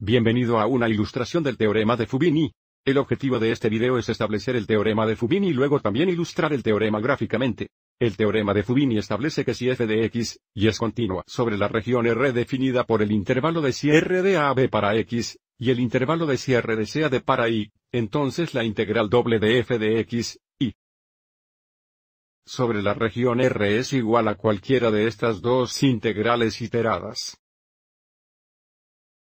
Bienvenido a una ilustración del teorema de Fubini. El objetivo de este video es establecer el teorema de Fubini y luego también ilustrar el teorema gráficamente. El teorema de Fubini establece que si f de x, y es continua sobre la región R definida por el intervalo de cierre de a b para x, y el intervalo de cierre de c a d para y, entonces la integral doble de f de x, y sobre la región R es igual a cualquiera de estas dos integrales iteradas.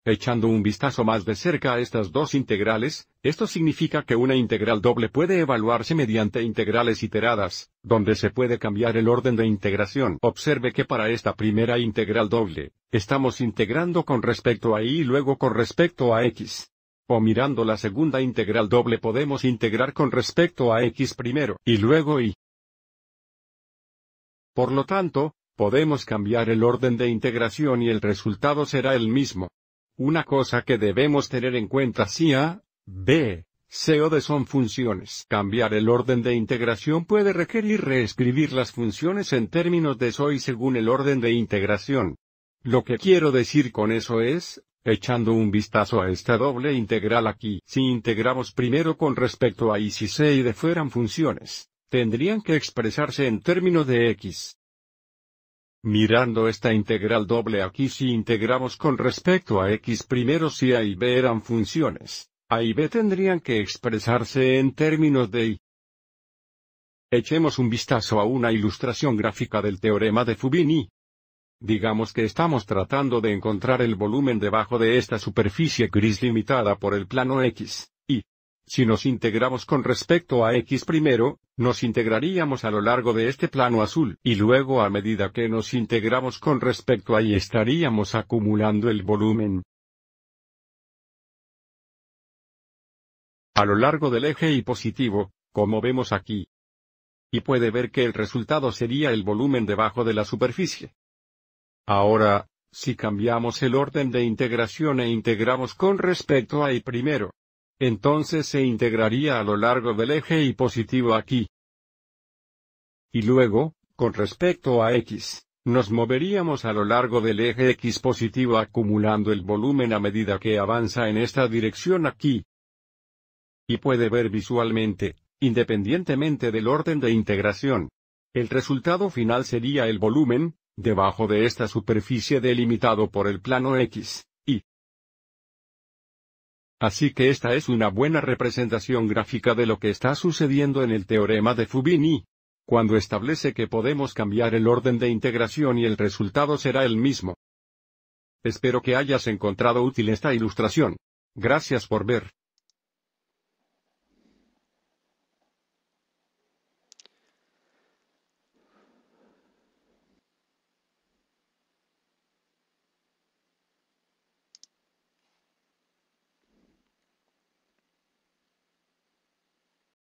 Echando un vistazo más de cerca a estas dos integrales, esto significa que una integral doble puede evaluarse mediante integrales iteradas, donde se puede cambiar el orden de integración. Observe que para esta primera integral doble, estamos integrando con respecto a y luego con respecto a x. O mirando la segunda integral doble podemos integrar con respecto a x primero y luego y. Por lo tanto, podemos cambiar el orden de integración y el resultado será el mismo. Una cosa que debemos tener en cuenta si A, B, C o D son funciones. Cambiar el orden de integración puede requerir reescribir las funciones en términos de SOI según el orden de integración. Lo que quiero decir con eso es, Echando un vistazo a esta doble integral aquí, si integramos primero con respecto a y si C y D fueran funciones, tendrían que expresarse en términos de x, Mirando esta integral doble aquí si integramos con respecto a x primero si a y b eran funciones, a y b tendrían que expresarse en términos de y. Echemos un vistazo a una ilustración gráfica del teorema de Fubini. Digamos que estamos tratando de encontrar el volumen debajo de esta superficie gris limitada por el plano X. Si nos integramos con respecto a X primero, nos integraríamos a lo largo de este plano azul y luego a medida que nos integramos con respecto a Y estaríamos acumulando el volumen. A lo largo del eje Y positivo, como vemos aquí. Y puede ver que el resultado sería el volumen debajo de la superficie. Ahora, si cambiamos el orden de integración e integramos con respecto a Y primero, entonces se integraría a lo largo del eje y positivo aquí. Y luego, con respecto a x, nos moveríamos a lo largo del eje x positivo acumulando el volumen a medida que avanza en esta dirección aquí. Y puede ver visualmente, independientemente del orden de integración. El resultado final sería el volumen, debajo de esta superficie delimitado por el plano x, Así que esta es una buena representación gráfica de lo que está sucediendo en el teorema de Fubini. Cuando establece que podemos cambiar el orden de integración y el resultado será el mismo. Espero que hayas encontrado útil esta ilustración. Gracias por ver.